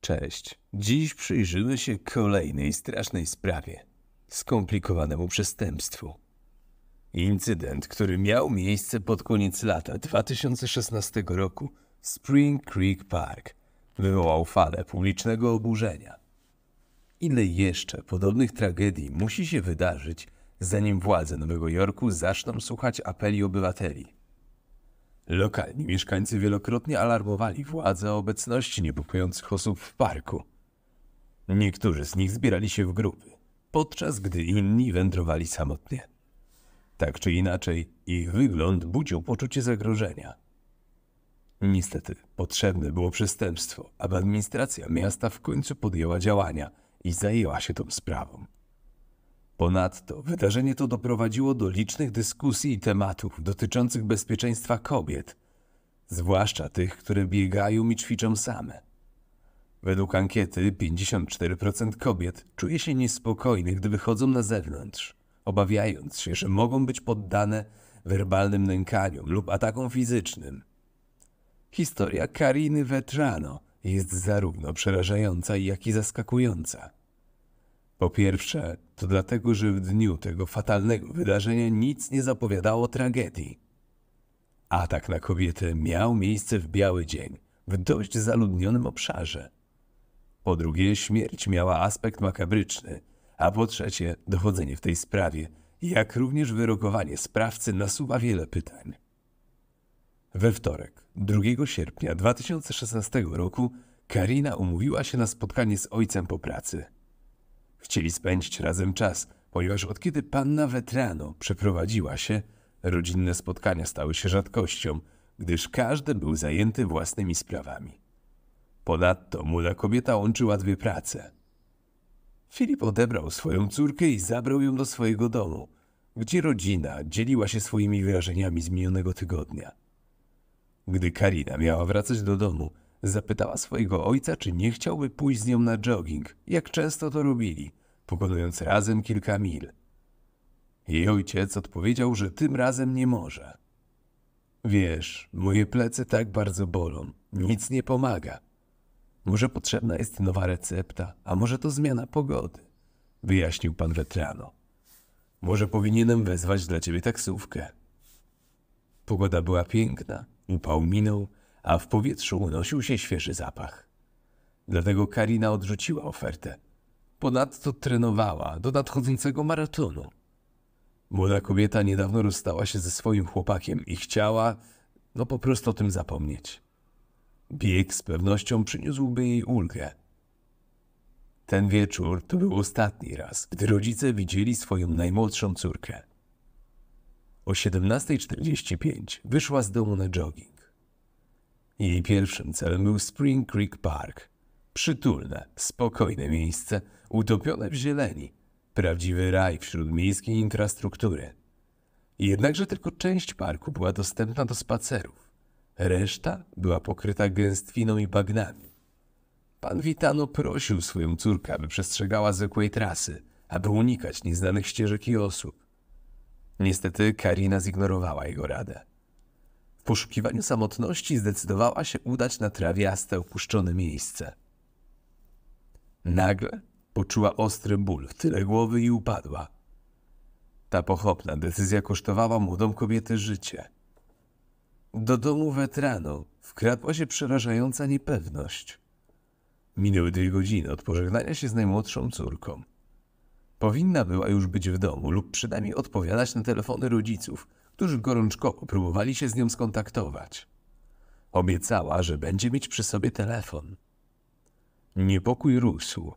Cześć. Dziś przyjrzymy się kolejnej strasznej sprawie skomplikowanemu przestępstwu. Incydent, który miał miejsce pod koniec lata 2016 roku w Spring Creek Park, wywołał falę publicznego oburzenia. Ile jeszcze podobnych tragedii musi się wydarzyć, zanim władze Nowego Jorku zaczną słuchać apeli obywateli? Lokalni mieszkańcy wielokrotnie alarmowali władze o obecności niepokojących osób w parku. Niektórzy z nich zbierali się w grupy, podczas gdy inni wędrowali samotnie. Tak czy inaczej, ich wygląd budził poczucie zagrożenia. Niestety, potrzebne było przestępstwo, aby administracja miasta w końcu podjęła działania i zajęła się tą sprawą. Ponadto wydarzenie to doprowadziło do licznych dyskusji i tematów dotyczących bezpieczeństwa kobiet, zwłaszcza tych, które biegają i ćwiczą same. Według ankiety 54% kobiet czuje się niespokojnych, gdy wychodzą na zewnątrz, obawiając się, że mogą być poddane werbalnym nękaniom lub atakom fizycznym. Historia Kariny Vetrano jest zarówno przerażająca, jak i zaskakująca. Po pierwsze, to dlatego, że w dniu tego fatalnego wydarzenia nic nie zapowiadało tragedii. Atak na kobietę miał miejsce w biały dzień, w dość zaludnionym obszarze. Po drugie, śmierć miała aspekt makabryczny, a po trzecie, dochodzenie w tej sprawie, jak również wyrokowanie sprawcy nasuwa wiele pytań. We wtorek, 2 sierpnia 2016 roku, Karina umówiła się na spotkanie z ojcem po pracy – Chcieli spędzić razem czas, ponieważ od kiedy panna Wetrano przeprowadziła się, rodzinne spotkania stały się rzadkością, gdyż każdy był zajęty własnymi sprawami. Ponadto młoda kobieta łączyła dwie prace. Filip odebrał swoją córkę i zabrał ją do swojego domu, gdzie rodzina dzieliła się swoimi wrażeniami z minionego tygodnia. Gdy Karina miała wracać do domu, Zapytała swojego ojca, czy nie chciałby pójść z nią na jogging, jak często to robili, pokonując razem kilka mil. Jej ojciec odpowiedział, że tym razem nie może. Wiesz, moje plece tak bardzo bolą, nic nie pomaga. Może potrzebna jest nowa recepta, a może to zmiana pogody, wyjaśnił pan Wetrano. Może powinienem wezwać dla ciebie taksówkę. Pogoda była piękna, upał minął, a w powietrzu unosił się świeży zapach. Dlatego Karina odrzuciła ofertę. Ponadto trenowała do nadchodzącego maratonu. Młoda kobieta niedawno rozstała się ze swoim chłopakiem i chciała, no po prostu o tym zapomnieć. Bieg z pewnością przyniósłby jej ulgę. Ten wieczór to był ostatni raz, gdy rodzice widzieli swoją najmłodszą córkę. O 17.45 wyszła z domu na jogging. Jej pierwszym celem był Spring Creek Park. Przytulne, spokojne miejsce, utopione w zieleni. Prawdziwy raj wśród miejskiej infrastruktury. Jednakże tylko część parku była dostępna do spacerów. Reszta była pokryta gęstwiną i bagnami. Pan Witano prosił swoją córkę, aby przestrzegała zwykłej trasy, aby unikać nieznanych ścieżek i osób. Niestety Karina zignorowała jego radę poszukiwaniu samotności zdecydowała się udać na trawiaste, opuszczone miejsce. Nagle poczuła ostry ból w tyle głowy i upadła. Ta pochopna decyzja kosztowała młodą kobietę życie. Do domu weteranu wkradła się przerażająca niepewność. Minęły dwie godziny od pożegnania się z najmłodszą córką. Powinna była już być w domu lub przynajmniej odpowiadać na telefony rodziców – którzy gorączkowo próbowali się z nią skontaktować. Obiecała, że będzie mieć przy sobie telefon. Niepokój rósł.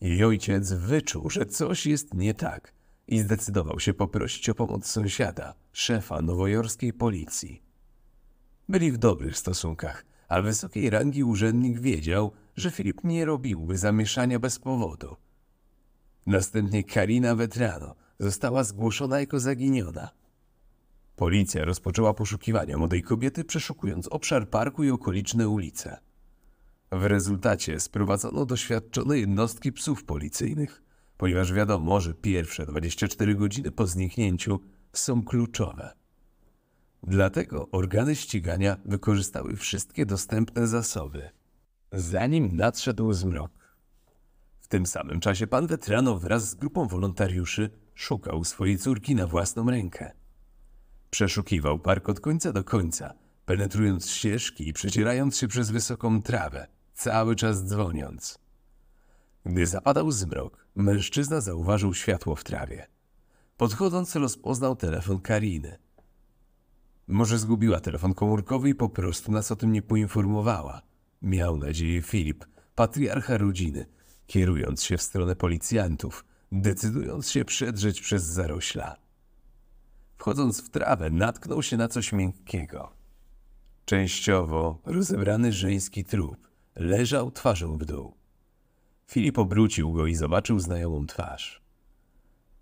Jej ojciec wyczuł, że coś jest nie tak i zdecydował się poprosić o pomoc sąsiada, szefa nowojorskiej policji. Byli w dobrych stosunkach, a wysokiej rangi urzędnik wiedział, że Filip nie robiłby zamieszania bez powodu. Następnie Karina Vetrano została zgłoszona jako zaginiona – Policja rozpoczęła poszukiwania młodej kobiety, przeszukując obszar parku i okoliczne ulice. W rezultacie sprowadzono doświadczone jednostki psów policyjnych, ponieważ wiadomo, że pierwsze 24 godziny po zniknięciu są kluczowe. Dlatego organy ścigania wykorzystały wszystkie dostępne zasoby, zanim nadszedł zmrok. W tym samym czasie pan Wetrano wraz z grupą wolontariuszy szukał swojej córki na własną rękę. Przeszukiwał park od końca do końca, penetrując ścieżki i przecierając się przez wysoką trawę, cały czas dzwoniąc. Gdy zapadał zmrok, mężczyzna zauważył światło w trawie. Podchodząc rozpoznał telefon Kariny. Może zgubiła telefon komórkowy i po prostu nas o tym nie poinformowała. Miał nadzieję Filip, patriarcha rodziny, kierując się w stronę policjantów, decydując się przedrzeć przez zarośla. Wchodząc w trawę, natknął się na coś miękkiego. Częściowo rozebrany żeński trup leżał twarzą w dół. Filip obrócił go i zobaczył znajomą twarz.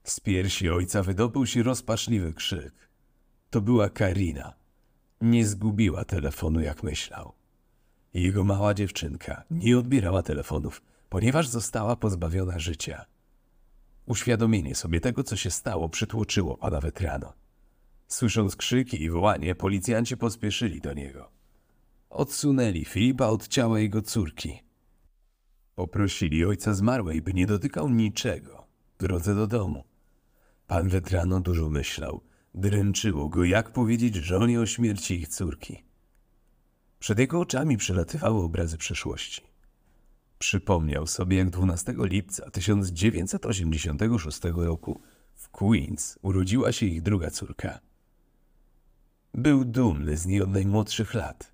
Z piersi ojca wydobył się rozpaczliwy krzyk. To była Karina. Nie zgubiła telefonu, jak myślał. Jego mała dziewczynka nie odbierała telefonów, ponieważ została pozbawiona życia. Uświadomienie sobie tego, co się stało, przytłoczyło pana Wetrano. Słysząc krzyki i wołanie, policjanci pospieszyli do niego. Odsunęli Filipa od ciała jego córki. Poprosili ojca zmarłej, by nie dotykał niczego w drodze do domu. Pan Wetrano dużo myślał. Dręczyło go, jak powiedzieć żonie o śmierci ich córki. Przed jego oczami przelatywały obrazy przeszłości. Przypomniał sobie, jak 12 lipca 1986 roku w Queens urodziła się ich druga córka. Był dumny z niej od najmłodszych lat.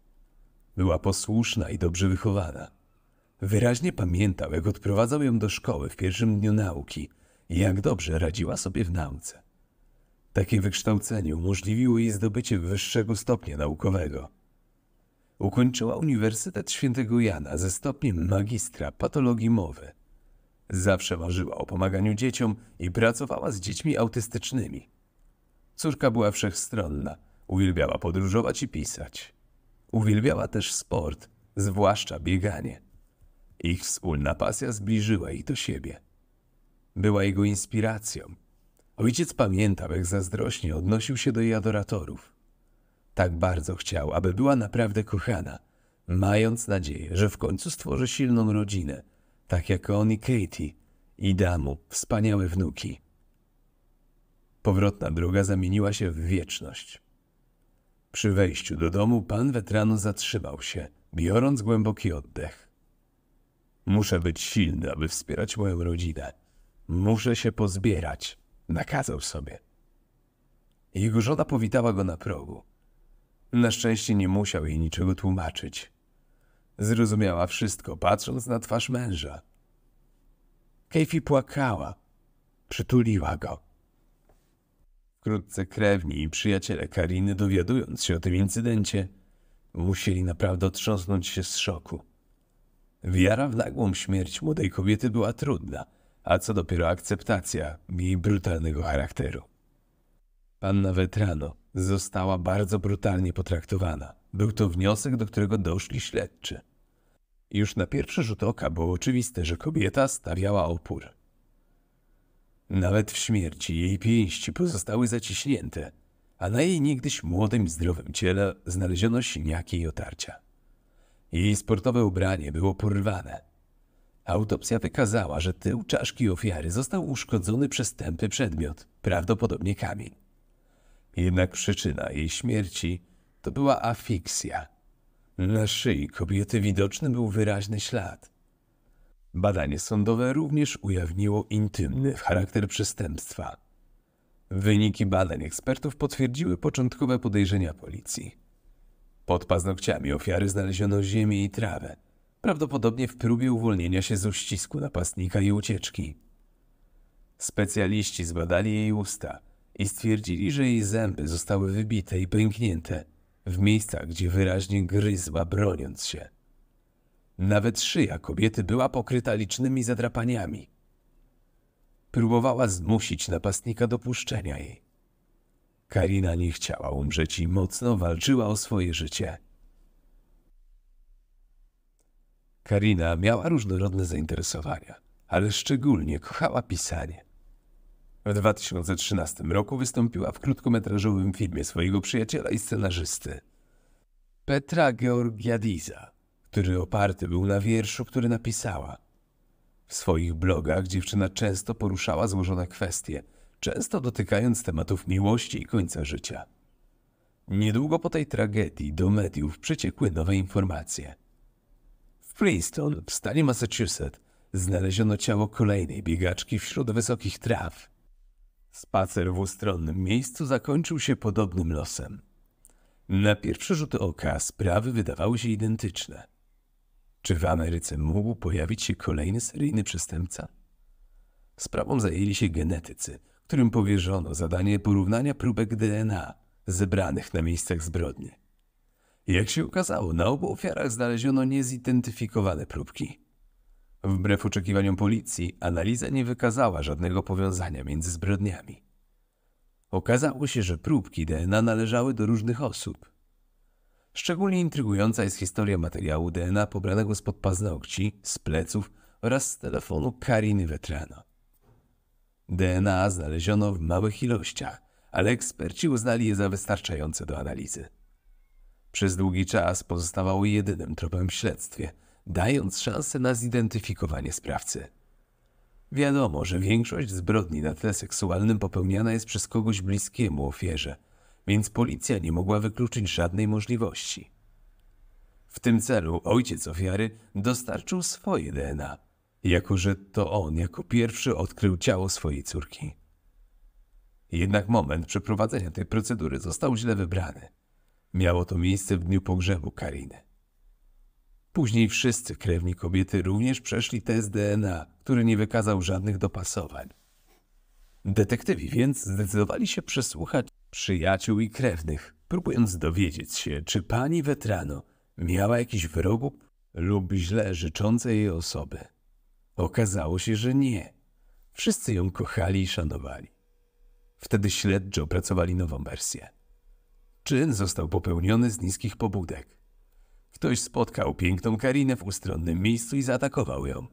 Była posłuszna i dobrze wychowana. Wyraźnie pamiętał, jak odprowadzał ją do szkoły w pierwszym dniu nauki i jak dobrze radziła sobie w nauce. Takie wykształcenie umożliwiło jej zdobycie wyższego stopnia naukowego. Ukończyła Uniwersytet Świętego Jana ze stopniem magistra patologii mowy. Zawsze marzyła o pomaganiu dzieciom i pracowała z dziećmi autystycznymi. Córka była wszechstronna – Uwielbiała podróżować i pisać. Uwielbiała też sport, zwłaszcza bieganie. Ich wspólna pasja zbliżyła ich do siebie. Była jego inspiracją. Ojciec pamiętał, jak zazdrośnie odnosił się do jej adoratorów. Tak bardzo chciał, aby była naprawdę kochana, mając nadzieję, że w końcu stworzy silną rodzinę, tak jak on i Katie, i damu wspaniałe wnuki. Powrotna droga zamieniła się w wieczność. Przy wejściu do domu pan Wetrano zatrzymał się, biorąc głęboki oddech. Muszę być silny, aby wspierać moją rodzinę. Muszę się pozbierać, nakazał sobie. Jego żona powitała go na progu. Na szczęście nie musiał jej niczego tłumaczyć. Zrozumiała wszystko, patrząc na twarz męża. Kejfi płakała. Przytuliła go. Wkrótce krewni i przyjaciele Kariny, dowiadując się o tym incydencie, musieli naprawdę otrząsnąć się z szoku. Wiara w nagłą śmierć młodej kobiety była trudna, a co dopiero akceptacja jej brutalnego charakteru. Panna Wetrano została bardzo brutalnie potraktowana. Był to wniosek, do którego doszli śledczy. Już na pierwszy rzut oka było oczywiste, że kobieta stawiała opór. Nawet w śmierci jej pięści pozostały zaciśnięte, a na jej niegdyś młodym, zdrowym ciele znaleziono siniaki i otarcia. Jej sportowe ubranie było porwane. Autopsja wykazała, że tył czaszki ofiary został uszkodzony przez tępy przedmiot, prawdopodobnie kamień. Jednak przyczyna jej śmierci to była afiksja. Na szyi kobiety widoczny był wyraźny ślad. Badanie sądowe również ujawniło intymny charakter przestępstwa. Wyniki badań ekspertów potwierdziły początkowe podejrzenia policji. Pod paznokciami ofiary znaleziono ziemię i trawę, prawdopodobnie w próbie uwolnienia się z uścisku napastnika i ucieczki. Specjaliści zbadali jej usta i stwierdzili, że jej zęby zostały wybite i pęknięte w miejscach, gdzie wyraźnie gryzła broniąc się. Nawet szyja kobiety była pokryta licznymi zadrapaniami. Próbowała zmusić napastnika do puszczenia jej. Karina nie chciała umrzeć i mocno walczyła o swoje życie. Karina miała różnorodne zainteresowania, ale szczególnie kochała pisanie. W 2013 roku wystąpiła w krótkometrażowym filmie swojego przyjaciela i scenarzysty Petra Georgiadiza który oparty był na wierszu, który napisała. W swoich blogach dziewczyna często poruszała złożone kwestie, często dotykając tematów miłości i końca życia. Niedługo po tej tragedii do mediów przyciekły nowe informacje. W Princeton, w stanie Massachusetts, znaleziono ciało kolejnej biegaczki wśród wysokich traw. Spacer w ustronnym miejscu zakończył się podobnym losem. Na pierwszy rzut oka sprawy wydawały się identyczne. Czy w Ameryce mógł pojawić się kolejny seryjny przestępca? Sprawą zajęli się genetycy, którym powierzono zadanie porównania próbek DNA zebranych na miejscach zbrodni. Jak się okazało, na obu ofiarach znaleziono niezidentyfikowane próbki. Wbrew oczekiwaniom policji, analiza nie wykazała żadnego powiązania między zbrodniami. Okazało się, że próbki DNA należały do różnych osób. Szczególnie intrygująca jest historia materiału DNA pobranego spod paznokci, z pleców oraz z telefonu Kariny Wetrana. DNA znaleziono w małych ilościach, ale eksperci uznali je za wystarczające do analizy. Przez długi czas pozostawało jedynym tropem w śledztwie, dając szansę na zidentyfikowanie sprawcy. Wiadomo, że większość zbrodni na tle seksualnym popełniana jest przez kogoś bliskiemu ofierze – więc policja nie mogła wykluczyć żadnej możliwości. W tym celu ojciec ofiary dostarczył swoje DNA, jako że to on jako pierwszy odkrył ciało swojej córki. Jednak moment przeprowadzenia tej procedury został źle wybrany. Miało to miejsce w dniu pogrzebu Kariny. Później wszyscy krewni kobiety również przeszli test DNA, który nie wykazał żadnych dopasowań. Detektywi więc zdecydowali się przesłuchać przyjaciół i krewnych, próbując dowiedzieć się, czy pani Wetrano miała jakiś wrogów lub źle życzące jej osoby. Okazało się, że nie. Wszyscy ją kochali i szanowali. Wtedy śledczy opracowali nową wersję. Czyn został popełniony z niskich pobudek. Ktoś spotkał piękną Karinę w ustronnym miejscu i zaatakował ją.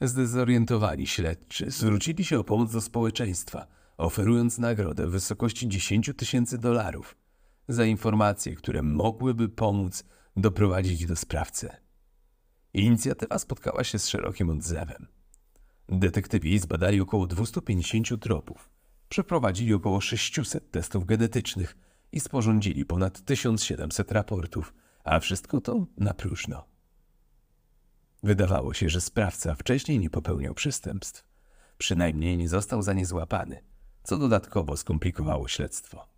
Zdezorientowani śledczy zwrócili się o pomoc do społeczeństwa – oferując nagrodę w wysokości 10 tysięcy dolarów za informacje, które mogłyby pomóc doprowadzić do sprawcy. Inicjatywa spotkała się z szerokim odzewem. Detektywi zbadali około 250 tropów, przeprowadzili około 600 testów genetycznych i sporządzili ponad 1700 raportów, a wszystko to na próżno. Wydawało się, że sprawca wcześniej nie popełniał przestępstw. Przynajmniej nie został za nie złapany – co dodatkowo skomplikowało śledztwo.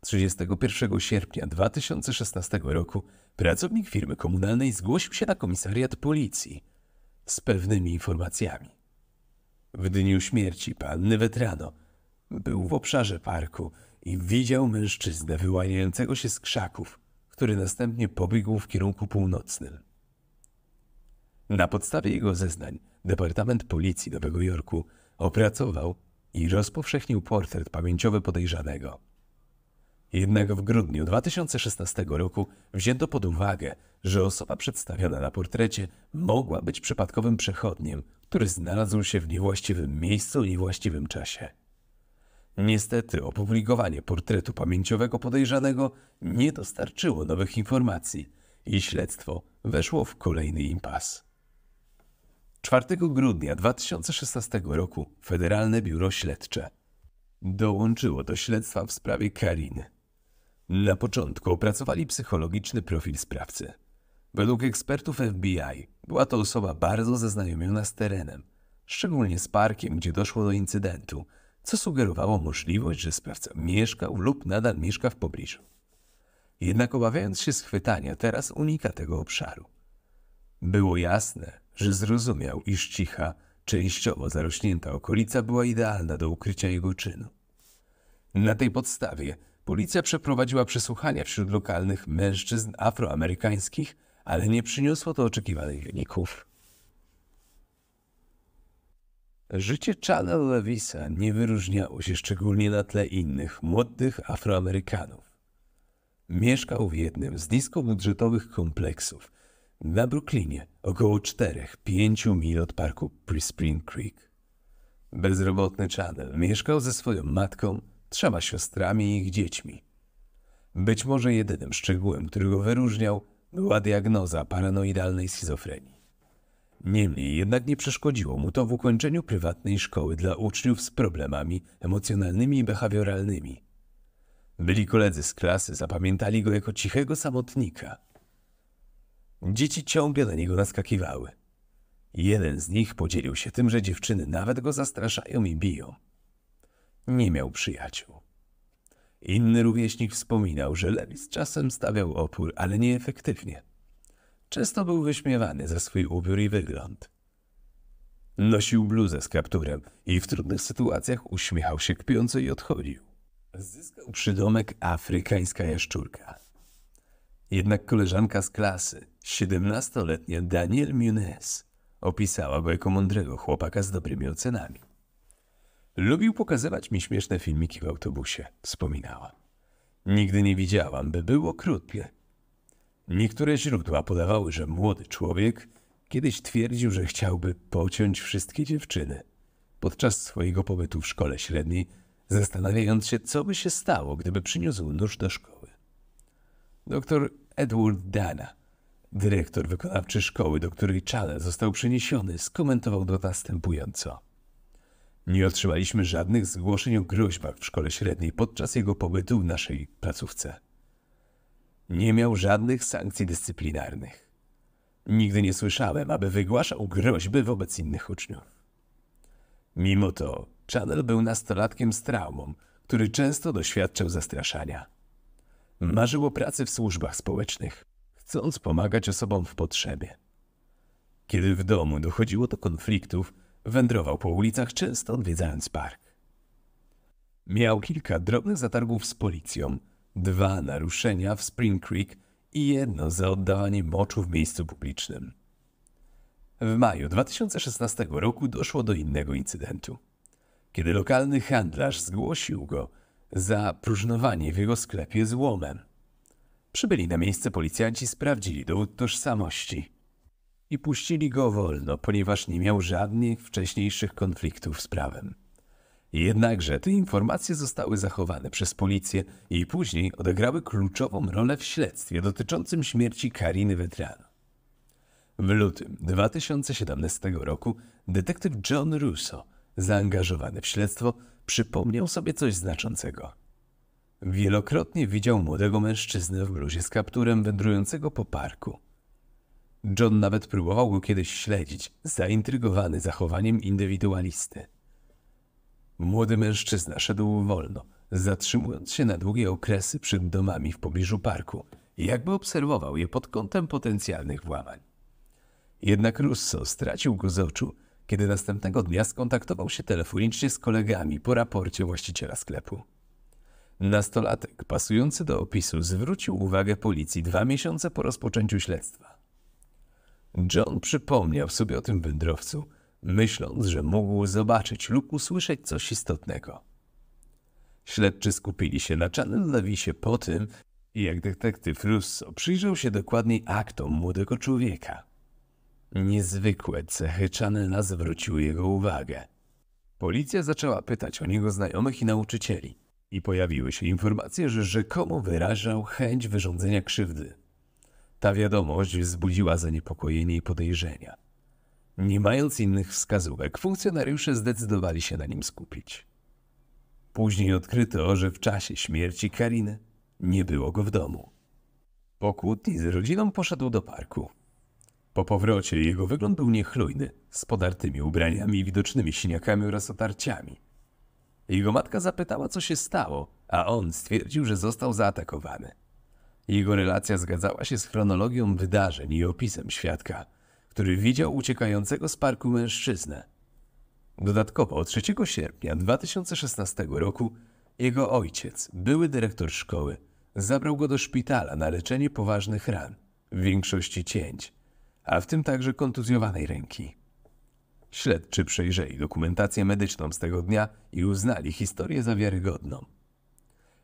31 sierpnia 2016 roku pracownik firmy komunalnej zgłosił się na komisariat policji z pewnymi informacjami. W dniu śmierci panny Wetrano był w obszarze parku i widział mężczyznę wyłaniającego się z krzaków, który następnie pobiegł w kierunku północnym. Na podstawie jego zeznań Departament Policji Nowego Jorku opracował i rozpowszechnił portret pamięciowy podejrzanego. Jednego w grudniu 2016 roku wzięto pod uwagę, że osoba przedstawiona na portrecie mogła być przypadkowym przechodniem, który znalazł się w niewłaściwym miejscu i niewłaściwym czasie. Niestety opublikowanie portretu pamięciowego podejrzanego nie dostarczyło nowych informacji i śledztwo weszło w kolejny impas. 4 grudnia 2016 roku Federalne Biuro Śledcze dołączyło do śledztwa w sprawie Kariny. Na początku opracowali psychologiczny profil sprawcy. Według ekspertów FBI była to osoba bardzo zaznajomiona z terenem, szczególnie z parkiem, gdzie doszło do incydentu, co sugerowało możliwość, że sprawca mieszkał lub nadal mieszka w pobliżu. Jednak obawiając się schwytania, teraz unika tego obszaru. Było jasne, że zrozumiał, iż cicha, częściowo zarośnięta okolica była idealna do ukrycia jego czynu. Na tej podstawie policja przeprowadziła przesłuchania wśród lokalnych mężczyzn afroamerykańskich, ale nie przyniosło to oczekiwanych wyników. Życie Chana Lewisa nie wyróżniało się szczególnie na tle innych, młodych Afroamerykanów. Mieszkał w jednym z niskobudżetowych kompleksów, na Brooklynie, około 4-5 mil od parku Spring Creek. Bezrobotny Channel mieszkał ze swoją matką, trzema siostrami i ich dziećmi. Być może jedynym szczegółem, który go wyróżniał, była diagnoza paranoidalnej schizofrenii. Niemniej jednak nie przeszkodziło mu to w ukończeniu prywatnej szkoły dla uczniów z problemami emocjonalnymi i behawioralnymi. Byli koledzy z klasy zapamiętali go jako cichego samotnika – Dzieci ciągle na niego naskakiwały. Jeden z nich podzielił się tym, że dziewczyny nawet go zastraszają i biją. Nie miał przyjaciół. Inny rówieśnik wspominał, że Lewis czasem stawiał opór, ale nieefektywnie. Często był wyśmiewany za swój ubiór i wygląd. Nosił bluzę z kapturem i w trudnych sytuacjach uśmiechał się kpiąco i odchodził. Zyskał przydomek afrykańska jaszczurka. Jednak koleżanka z klasy 17-letnia Daniel Munez opisała go jako mądrego chłopaka z dobrymi ocenami. Lubił pokazywać mi śmieszne filmiki w autobusie, wspominała. Nigdy nie widziałam, by było krótkie. Niektóre źródła podawały, że młody człowiek kiedyś twierdził, że chciałby pociąć wszystkie dziewczyny. Podczas swojego pobytu w szkole średniej, zastanawiając się, co by się stało, gdyby przyniósł nóż do szkoły. Doktor Edward Dana Dyrektor wykonawczy szkoły, do której Chale został przeniesiony, skomentował to następująco. Nie otrzymaliśmy żadnych zgłoszeń o groźbach w szkole średniej podczas jego pobytu w naszej placówce. Nie miał żadnych sankcji dyscyplinarnych. Nigdy nie słyszałem, aby wygłaszał groźby wobec innych uczniów. Mimo to, Channel był nastolatkiem z traumą, który często doświadczał zastraszania. Marzył o pracy w służbach społecznych chcąc pomagać osobom w potrzebie. Kiedy w domu dochodziło do konfliktów, wędrował po ulicach, często odwiedzając park. Miał kilka drobnych zatargów z policją, dwa naruszenia w Spring Creek i jedno za oddawanie moczu w miejscu publicznym. W maju 2016 roku doszło do innego incydentu. Kiedy lokalny handlarz zgłosił go za próżnowanie w jego sklepie złomem. Przybyli na miejsce policjanci sprawdzili dowód tożsamości i puścili go wolno, ponieważ nie miał żadnych wcześniejszych konfliktów z prawem. Jednakże te informacje zostały zachowane przez policję i później odegrały kluczową rolę w śledztwie dotyczącym śmierci Kariny Vetrano. W lutym 2017 roku detektyw John Russo, zaangażowany w śledztwo, przypomniał sobie coś znaczącego – Wielokrotnie widział młodego mężczyznę w bluzie z kapturem wędrującego po parku. John nawet próbował go kiedyś śledzić, zaintrygowany zachowaniem indywidualisty. Młody mężczyzna szedł wolno, zatrzymując się na długie okresy przed domami w pobliżu parku, jakby obserwował je pod kątem potencjalnych włamań. Jednak Russo stracił go z oczu, kiedy następnego dnia skontaktował się telefonicznie z kolegami po raporcie właściciela sklepu. Nastolatek pasujący do opisu zwrócił uwagę policji dwa miesiące po rozpoczęciu śledztwa. John przypomniał sobie o tym wędrowcu, myśląc, że mógł zobaczyć lub usłyszeć coś istotnego. Śledczy skupili się na Channel Lewisie po tym, jak detektyw Russo przyjrzał się dokładniej aktom młodego człowieka. Niezwykłe cechy Channela zwróciły jego uwagę. Policja zaczęła pytać o niego znajomych i nauczycieli i pojawiły się informacje, że rzekomo wyrażał chęć wyrządzenia krzywdy. Ta wiadomość wzbudziła zaniepokojenie i podejrzenia. Nie mając innych wskazówek, funkcjonariusze zdecydowali się na nim skupić. Później odkryto, że w czasie śmierci Kariny nie było go w domu. Po kłótni z rodziną poszedł do parku. Po powrocie jego wygląd był niechlujny, z podartymi ubraniami i widocznymi siniakami oraz otarciami – jego matka zapytała, co się stało, a on stwierdził, że został zaatakowany. Jego relacja zgadzała się z chronologią wydarzeń i opisem świadka, który widział uciekającego z parku mężczyznę. Dodatkowo 3 sierpnia 2016 roku jego ojciec, były dyrektor szkoły, zabrał go do szpitala na leczenie poważnych ran, w większości cięć, a w tym także kontuzjowanej ręki. Śledczy przejrzeli dokumentację medyczną z tego dnia i uznali historię za wiarygodną.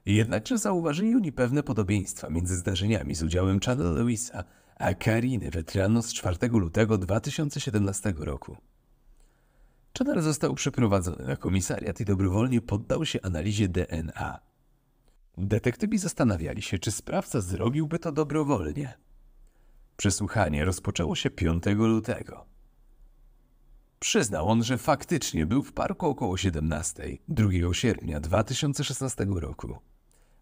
Jednakże zauważyli oni pewne podobieństwa między zdarzeniami z udziałem Chada Lewisa a Kariny Vetrano z 4 lutego 2017 roku. Chadar został przeprowadzony na komisariat i dobrowolnie poddał się analizie DNA. Detektywi zastanawiali się, czy sprawca zrobiłby to dobrowolnie. Przesłuchanie rozpoczęło się 5 lutego. Przyznał on, że faktycznie był w parku około 17, 2 sierpnia 2016 roku,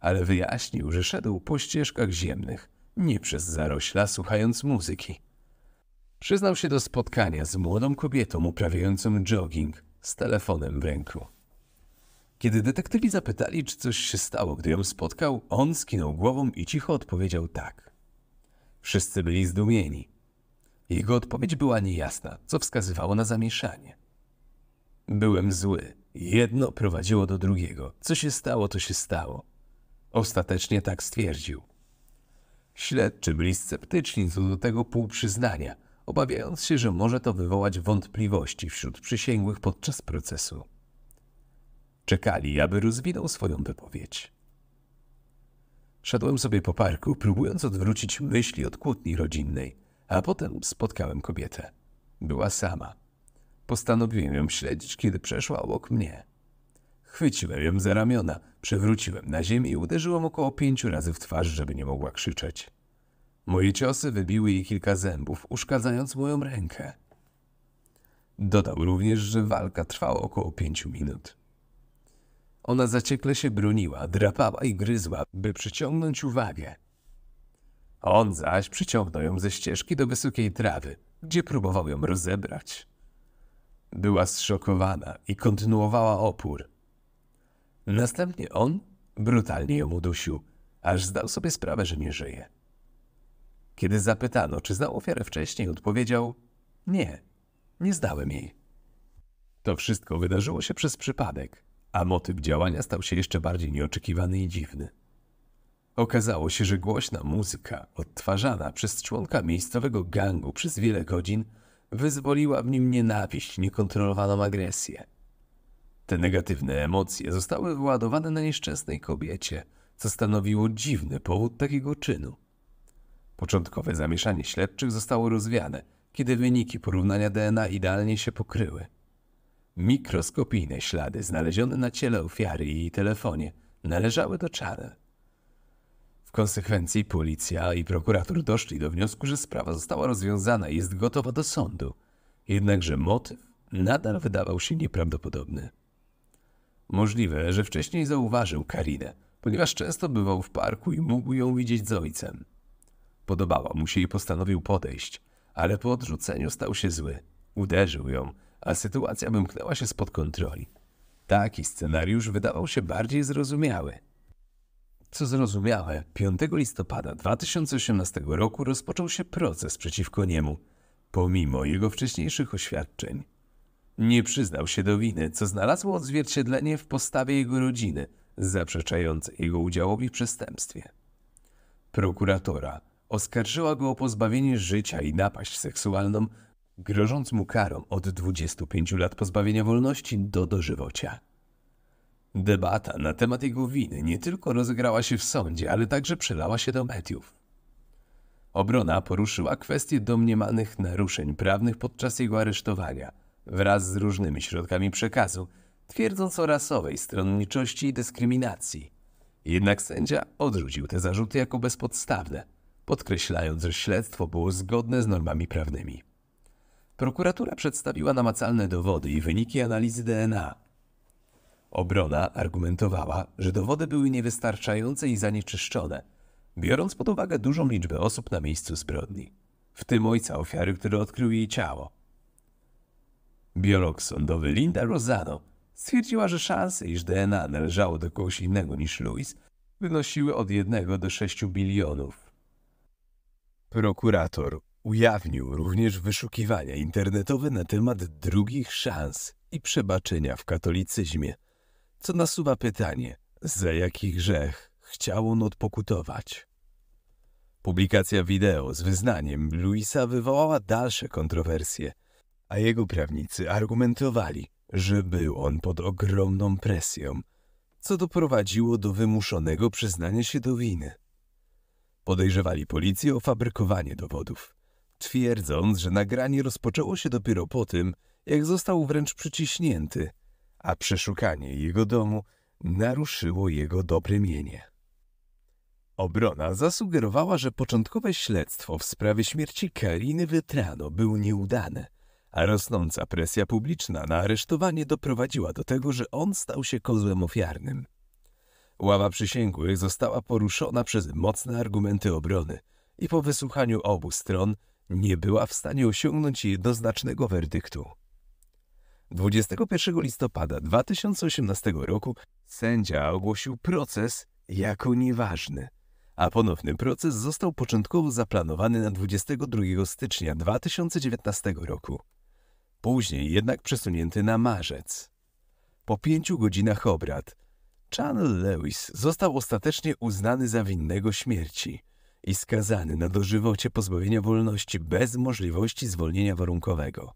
ale wyjaśnił, że szedł po ścieżkach ziemnych, nie przez zarośla, słuchając muzyki. Przyznał się do spotkania z młodą kobietą uprawiającą jogging z telefonem w ręku. Kiedy detektywi zapytali, czy coś się stało, gdy ją spotkał, on skinął głową i cicho odpowiedział tak. Wszyscy byli zdumieni. Jego odpowiedź była niejasna, co wskazywało na zamieszanie. Byłem zły. Jedno prowadziło do drugiego. Co się stało, to się stało. Ostatecznie tak stwierdził. Śledczy byli sceptyczni co do tego półprzyznania, obawiając się, że może to wywołać wątpliwości wśród przysięgłych podczas procesu. Czekali, aby rozwinął swoją wypowiedź. Szedłem sobie po parku, próbując odwrócić myśli od kłótni rodzinnej – a potem spotkałem kobietę. Była sama. Postanowiłem ją śledzić, kiedy przeszła obok mnie. Chwyciłem ją za ramiona, przewróciłem na ziemię i uderzyłem około pięciu razy w twarz, żeby nie mogła krzyczeć. Moje ciosy wybiły jej kilka zębów, uszkadzając moją rękę. Dodał również, że walka trwała około pięciu minut. Ona zaciekle się broniła, drapała i gryzła, by przyciągnąć uwagę. On zaś przyciągnął ją ze ścieżki do wysokiej trawy, gdzie próbował ją rozebrać. Była zszokowana i kontynuowała opór. Następnie on brutalnie ją udusił, aż zdał sobie sprawę, że nie żyje. Kiedy zapytano, czy znał ofiarę wcześniej, odpowiedział: Nie, nie zdałem jej. To wszystko wydarzyło się przez przypadek, a motyw działania stał się jeszcze bardziej nieoczekiwany i dziwny. Okazało się, że głośna muzyka, odtwarzana przez członka miejscowego gangu przez wiele godzin, wyzwoliła w nim nienawiść, niekontrolowaną agresję. Te negatywne emocje zostały wyładowane na nieszczęsnej kobiecie, co stanowiło dziwny powód takiego czynu. Początkowe zamieszanie śledczych zostało rozwiane, kiedy wyniki porównania DNA idealnie się pokryły. Mikroskopijne ślady znalezione na ciele ofiary i jej telefonie należały do Chanel konsekwencji policja i prokurator doszli do wniosku, że sprawa została rozwiązana i jest gotowa do sądu. Jednakże motyw nadal wydawał się nieprawdopodobny. Możliwe, że wcześniej zauważył Karinę, ponieważ często bywał w parku i mógł ją widzieć z ojcem. Podobała mu się i postanowił podejść, ale po odrzuceniu stał się zły. Uderzył ją, a sytuacja wymknęła się spod kontroli. Taki scenariusz wydawał się bardziej zrozumiały – co zrozumiałe, 5 listopada 2018 roku rozpoczął się proces przeciwko niemu, pomimo jego wcześniejszych oświadczeń. Nie przyznał się do winy, co znalazło odzwierciedlenie w postawie jego rodziny, zaprzeczającej jego udziałowi w przestępstwie. Prokuratora oskarżyła go o pozbawienie życia i napaść seksualną, grożąc mu karą od 25 lat pozbawienia wolności do dożywocia. Debata na temat jego winy nie tylko rozegrała się w sądzie, ale także przelała się do mediów. Obrona poruszyła kwestię domniemanych naruszeń prawnych podczas jego aresztowania wraz z różnymi środkami przekazu, twierdząc o rasowej stronniczości i dyskryminacji. Jednak sędzia odrzucił te zarzuty jako bezpodstawne, podkreślając, że śledztwo było zgodne z normami prawnymi. Prokuratura przedstawiła namacalne dowody i wyniki analizy DNA, Obrona argumentowała, że dowody były niewystarczające i zanieczyszczone, biorąc pod uwagę dużą liczbę osób na miejscu zbrodni, w tym ojca ofiary, który odkrył jej ciało. Biolog sądowy Linda Rosano stwierdziła, że szanse, iż DNA należało do kogoś innego niż Louis, wynosiły od 1 do 6 bilionów. Prokurator ujawnił również wyszukiwania internetowe na temat drugich szans i przebaczenia w katolicyzmie co nasuwa pytanie, za jaki grzech chciał on odpokutować. Publikacja wideo z wyznaniem Luisa wywołała dalsze kontrowersje, a jego prawnicy argumentowali, że był on pod ogromną presją, co doprowadziło do wymuszonego przyznania się do winy. Podejrzewali policję o fabrykowanie dowodów, twierdząc, że nagranie rozpoczęło się dopiero po tym, jak został wręcz przyciśnięty – a przeszukanie jego domu naruszyło jego dobre mienie. Obrona zasugerowała, że początkowe śledztwo w sprawie śmierci Kariny Wytrano było nieudane, a rosnąca presja publiczna na aresztowanie doprowadziła do tego, że on stał się kozłem ofiarnym. Ława przysięgłych została poruszona przez mocne argumenty obrony i po wysłuchaniu obu stron nie była w stanie osiągnąć jednoznacznego werdyktu. 21 listopada 2018 roku sędzia ogłosił proces jako nieważny, a ponowny proces został początkowo zaplanowany na 22 stycznia 2019 roku. Później jednak przesunięty na marzec. Po pięciu godzinach obrad Chan Lewis został ostatecznie uznany za winnego śmierci i skazany na dożywocie pozbawienia wolności bez możliwości zwolnienia warunkowego.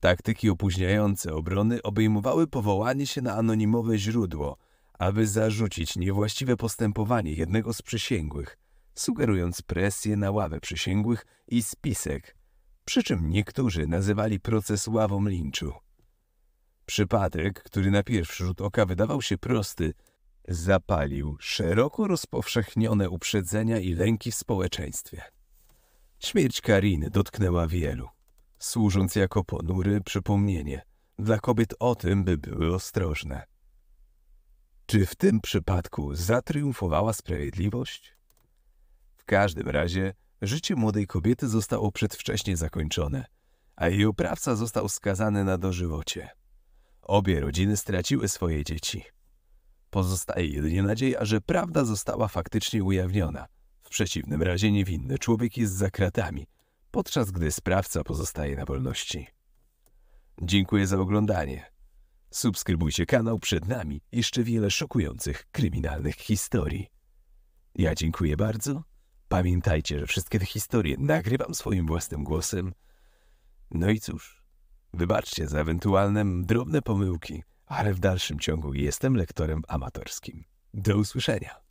Taktyki opóźniające obrony obejmowały powołanie się na anonimowe źródło, aby zarzucić niewłaściwe postępowanie jednego z przysięgłych, sugerując presję na ławę przysięgłych i spisek, przy czym niektórzy nazywali proces ławą linczu. Przypadek, który na pierwszy rzut oka wydawał się prosty, zapalił szeroko rozpowszechnione uprzedzenia i lęki w społeczeństwie. Śmierć Kariny dotknęła wielu służąc jako ponury przypomnienie dla kobiet o tym, by były ostrożne. Czy w tym przypadku zatriumfowała sprawiedliwość? W każdym razie życie młodej kobiety zostało przedwcześnie zakończone, a jej oprawca został skazany na dożywocie. Obie rodziny straciły swoje dzieci. Pozostaje jedynie nadzieja, że prawda została faktycznie ujawniona. W przeciwnym razie niewinny człowiek jest za kratami – podczas gdy sprawca pozostaje na wolności. Dziękuję za oglądanie. Subskrybujcie kanał, przed nami jeszcze wiele szokujących kryminalnych historii. Ja dziękuję bardzo. Pamiętajcie, że wszystkie te historie nagrywam swoim własnym głosem. No i cóż, wybaczcie za ewentualne drobne pomyłki, ale w dalszym ciągu jestem lektorem amatorskim. Do usłyszenia.